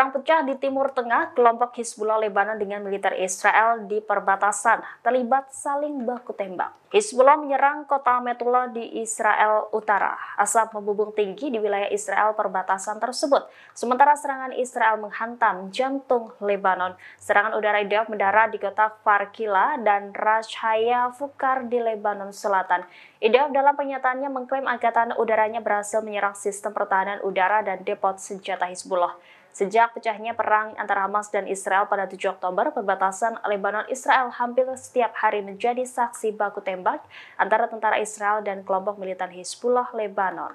Perang pecah di Timur Tengah, kelompok Hizbullah Lebanon dengan militer Israel di perbatasan terlibat saling baku tembak. Hizbullah menyerang kota Metula di Israel Utara. Asap pembubung tinggi di wilayah Israel perbatasan tersebut. Sementara serangan Israel menghantam jantung Lebanon. Serangan udara Irak mendarat di kota Farkila dan Rashaya Fukar di Lebanon Selatan. IDF dalam pernyataannya mengklaim angkatan udaranya berhasil menyerang sistem pertahanan udara dan depot senjata Hizbullah. Sejak pecahnya perang antara Hamas dan Israel pada 7 Oktober, perbatasan Lebanon-Israel hampir setiap hari menjadi saksi baku tembak antara tentara Israel dan kelompok militan Hizbullah Lebanon.